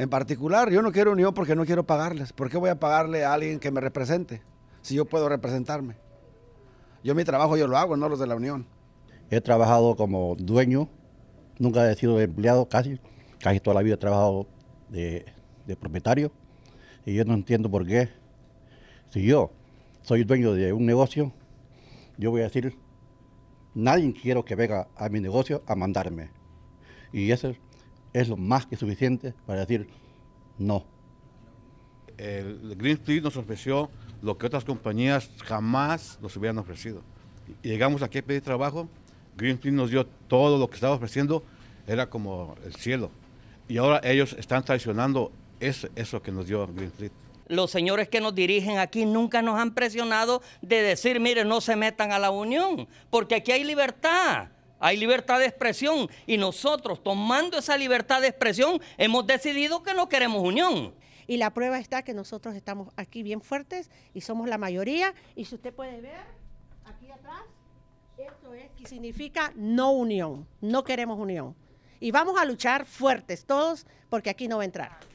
En particular, yo no quiero unión porque no quiero pagarles. ¿Por qué voy a pagarle a alguien que me represente si yo puedo representarme? Yo mi trabajo yo lo hago, no los de la unión. He trabajado como dueño, nunca he sido empleado casi, casi toda la vida he trabajado de, propietario y yo no entiendo por qué. Si yo soy dueño de un negocio, yo voy a decir, nadie quiero que venga a mi negocio a mandarme. Y eso es lo más que suficiente para decir no. El Green nos ofreció lo que otras compañías jamás nos hubieran ofrecido. llegamos aquí a pedir trabajo, Green nos dio todo lo que estaba ofreciendo, era como el cielo. Y ahora ellos están traicionando eso, eso que nos dio Green los señores que nos dirigen aquí nunca nos han presionado de decir, mire, no se metan a la Unión, porque aquí hay libertad. Hay libertad de expresión y nosotros tomando esa libertad de expresión hemos decidido que no queremos unión. Y la prueba está que nosotros estamos aquí bien fuertes y somos la mayoría. Y si usted puede ver aquí atrás, esto es significa no unión. No queremos unión. Y vamos a luchar fuertes todos porque aquí no va a entrar.